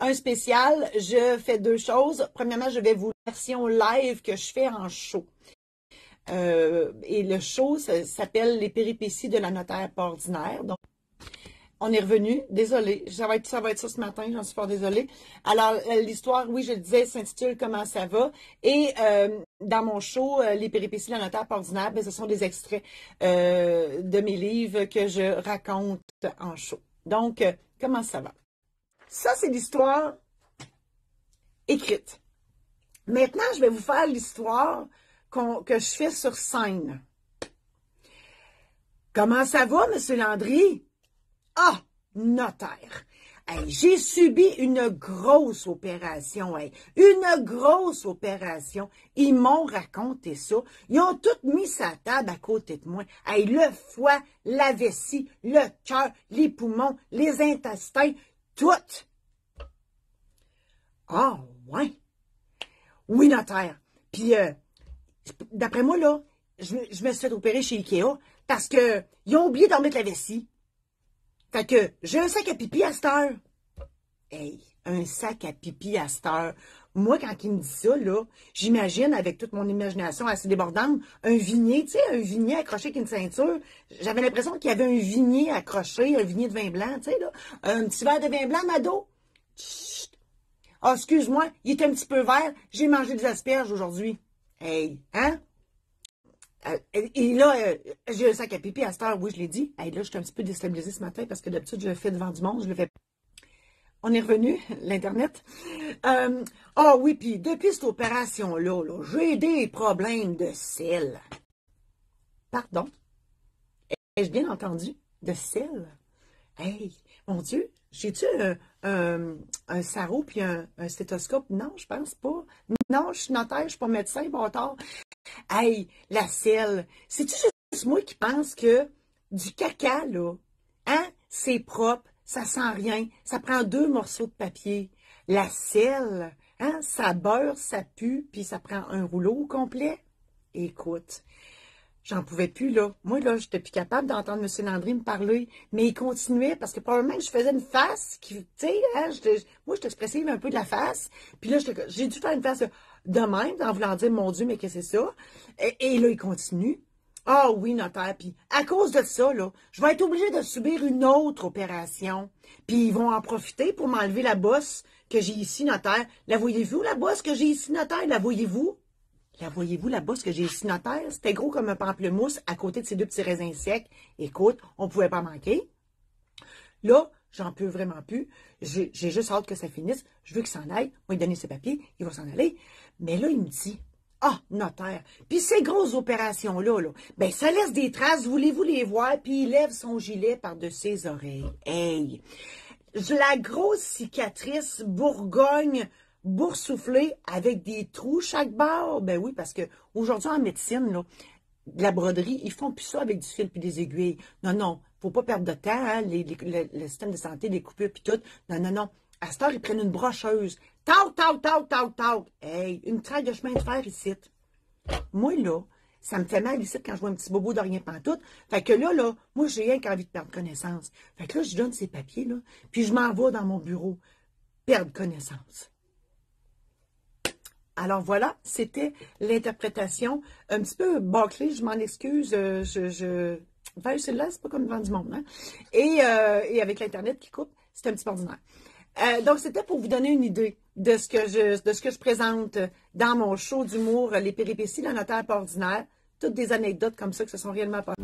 un spécial, je fais deux choses. Premièrement, je vais vous la version live que je fais en show. Euh, et le show s'appelle Les péripéties de la notaire ordinaire. Donc, on est revenu. Désolée. Ça va être ça, va être ce matin. J'en suis fort désolée. Alors, euh, l'histoire, oui, je le disais, s'intitule Comment ça va. Et euh, dans mon show, Les péripéties de la notaire ordinaire, ben, ce sont des extraits de mes livres que je raconte en show. Donc, comment ça va? Ça, c'est l'histoire écrite. Maintenant, je vais vous faire l'histoire que je fais sur scène. Comment ça va, M. Landry? Ah, notaire. J'ai subi une grosse opération, une grosse opération. Ils m'ont raconté ça. Ils ont tout mis sa table à côté de moi. le foie, la vessie, le cœur, les poumons, les intestins, toutes ah, ouais. Oui, notaire. Puis, euh, d'après moi, là, je, me suis fait opérer chez Ikea parce que ont oublié d'en mettre la vessie. Fait que j'ai un sac à pipi à cette heure. Hey, un sac à pipi à cette heure. Moi, quand il me dit ça, là, j'imagine, avec toute mon imagination assez débordante, un vignet, tu sais, un vignet accroché avec une ceinture. J'avais l'impression qu'il y avait un vignet accroché, un vignet de vin blanc, tu sais, là. Un petit verre de vin blanc, Mado. Chut ah, excuse-moi, il était un petit peu vert, j'ai mangé des asperges aujourd'hui. Hey, hein? Euh, et là, euh, j'ai un sac à pipi à cette heure, oui, je l'ai dit. Hey, là, je suis un petit peu déstabilisée ce matin parce que d'habitude, je le fais devant du monde, je le fais on est revenu, l'Internet. Euh, ah oh oui, puis depuis cette opération-là, j'ai des problèmes de sel. Pardon? Ai-je bien entendu? De sel? Hey, mon Dieu, j'ai-tu un, un sarreau puis un, stéthoscope. Non, je pense pas. Non, je suis notaire, je suis pas médecin, bon tard. Hey, la selle. C'est-tu juste moi qui pense que du caca, là, hein, c'est propre, ça sent rien, ça prend deux morceaux de papier. La selle, hein, ça beurre, ça pue, puis ça prend un rouleau complet. Écoute, J'en pouvais plus, là. Moi, là, j'étais plus capable d'entendre M. Landry me parler. Mais il continuait parce que probablement que je faisais une face qui, tu sais, hein, moi, je t'expressais un peu de la face. Puis là, j'ai dû faire une face de même en voulant dire, mon Dieu, mais que c'est ça. et, là, il continue. Ah oui, notaire. Puis à cause de ça, là, je vais être obligée de subir une autre opération. Puis ils vont en profiter pour m'enlever la bosse que j'ai ici, notaire. La voyez-vous, la bosse que j'ai ici, notaire? La voyez-vous? La voyez-vous, la bosse que j'ai ici, notaire? C'était gros comme un pamplemousse à côté de ces deux petits raisins secs. Écoute, on ne pouvait pas manquer. Là, j'en peux vraiment plus. J'ai juste hâte que ça finisse. Je veux qu'il s'en aille. Moi, il donner ses papiers. Il va s'en aller. Mais là, il me dit, ah, notaire, puis ces grosses opérations-là, là, ben, ça laisse des traces, voulez-vous les voir? Puis il lève son gilet par de ses oreilles. Hey! La grosse cicatrice Bourgogne boursouflé avec des trous chaque bord. Ben oui, parce qu'aujourd'hui, en médecine, la broderie, ils font plus ça avec du fil puis des aiguilles. Non, non, faut pas perdre de temps, hein, les, le, système de santé, les coupures puis tout. Non, non, non. À cette heure, ils prennent une brocheuse. Taou, taou, taou, taou, taou. Hey, une traite de chemin de fer ici. Moi, là, ça me fait mal ici quand je vois un petit bobo de rien pantoute. Fait que là, là, moi, j'ai rien qu'envie de perdre connaissance. Fait que là, je donne ces papiers, là, puis je m'en vais dans mon bureau. Perdre connaissance. Alors voilà, c'était l'interprétation un petit peu bâclée, je m'en excuse, euh, je, je... celle-là, c'est pas comme vent du monde, hein. euh, et, avec l'Internet qui coupe, c'est un petit peu ordinaire. Euh, donc, c'était pour vous donner une idée de ce que je, de ce que je présente dans mon show d'humour, les péripéties d'un notaire pas ordinaire. Toutes des anecdotes comme ça que ce sont réellement pas.